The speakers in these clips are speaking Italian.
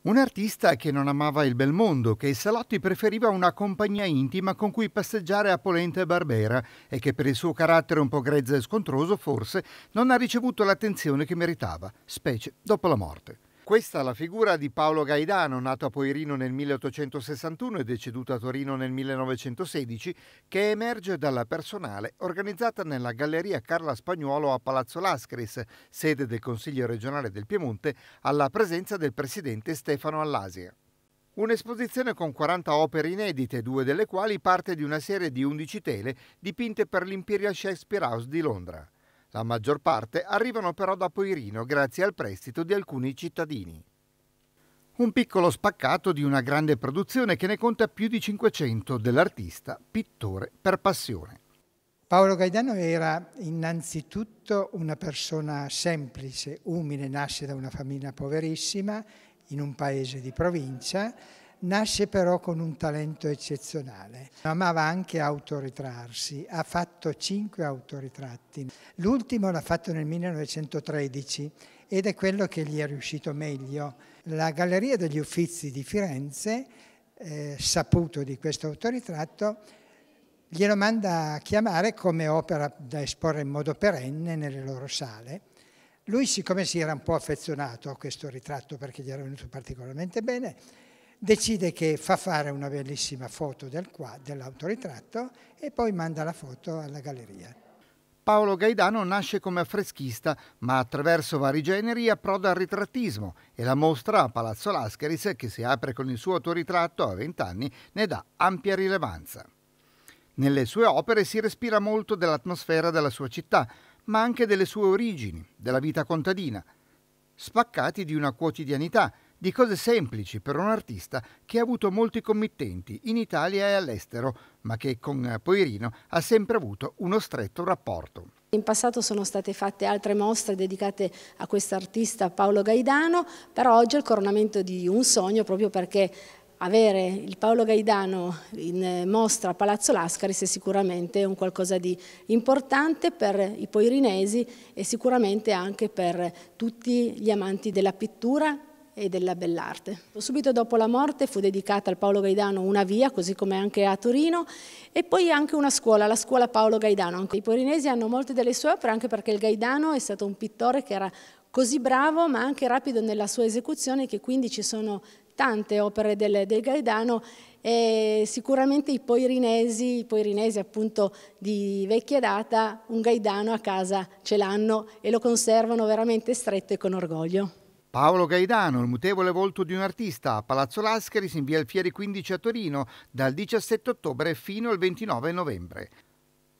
Un artista che non amava il bel mondo, che Salotti preferiva una compagnia intima con cui passeggiare a Polenta e Barbera e che per il suo carattere un po' grezzo e scontroso forse non ha ricevuto l'attenzione che meritava, specie dopo la morte. Questa è la figura di Paolo Gaidano, nato a Poirino nel 1861 e deceduto a Torino nel 1916, che emerge dalla personale organizzata nella Galleria Carla Spagnuolo a Palazzo Lascris, sede del Consiglio regionale del Piemonte, alla presenza del presidente Stefano Allasia. Un'esposizione con 40 opere inedite, due delle quali parte di una serie di 11 tele dipinte per l'Imperial Shakespeare House di Londra. La maggior parte arrivano però da Poirino grazie al prestito di alcuni cittadini. Un piccolo spaccato di una grande produzione che ne conta più di 500 dell'artista, pittore per passione. Paolo Gaidano era innanzitutto una persona semplice, umile, nasce da una famiglia poverissima in un paese di provincia Nasce però con un talento eccezionale. Amava anche autoritrarsi, ha fatto cinque autoritratti. L'ultimo l'ha fatto nel 1913 ed è quello che gli è riuscito meglio. La Galleria degli Uffizi di Firenze, eh, saputo di questo autoritratto, glielo manda a chiamare come opera da esporre in modo perenne nelle loro sale. Lui, siccome si era un po' affezionato a questo ritratto perché gli era venuto particolarmente bene, decide che fa fare una bellissima foto del dell'autoritratto e poi manda la foto alla galleria. Paolo Gaidano nasce come affreschista, ma attraverso vari generi approda al ritrattismo e la mostra a Palazzo Lascaris, che si apre con il suo autoritratto a 20 anni, ne dà ampia rilevanza. Nelle sue opere si respira molto dell'atmosfera della sua città, ma anche delle sue origini, della vita contadina, spaccati di una quotidianità – di cose semplici per un artista che ha avuto molti committenti in Italia e all'estero, ma che con eh, Poirino ha sempre avuto uno stretto rapporto. In passato sono state fatte altre mostre dedicate a questo artista Paolo Gaidano, però oggi è il coronamento di un sogno proprio perché avere il Paolo Gaidano in eh, mostra a Palazzo Lascaris è sicuramente un qualcosa di importante per i poirinesi e sicuramente anche per tutti gli amanti della pittura e della bell'arte. Subito dopo la morte fu dedicata al Paolo Gaidano una via, così come anche a Torino, e poi anche una scuola, la scuola Paolo Gaidano. I porinesi hanno molte delle sue opere, anche perché il Gaidano è stato un pittore che era così bravo, ma anche rapido nella sua esecuzione, che quindi ci sono tante opere del, del Gaidano e sicuramente i poirinesi, i poirinesi appunto di vecchia data, un gaidano a casa ce l'hanno e lo conservano veramente stretto e con orgoglio. Paolo Gaidano, il mutevole volto di un artista, a Palazzo si invia il Fieri 15 a Torino dal 17 ottobre fino al 29 novembre.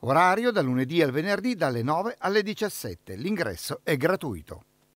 Orario da lunedì al venerdì dalle 9 alle 17. L'ingresso è gratuito.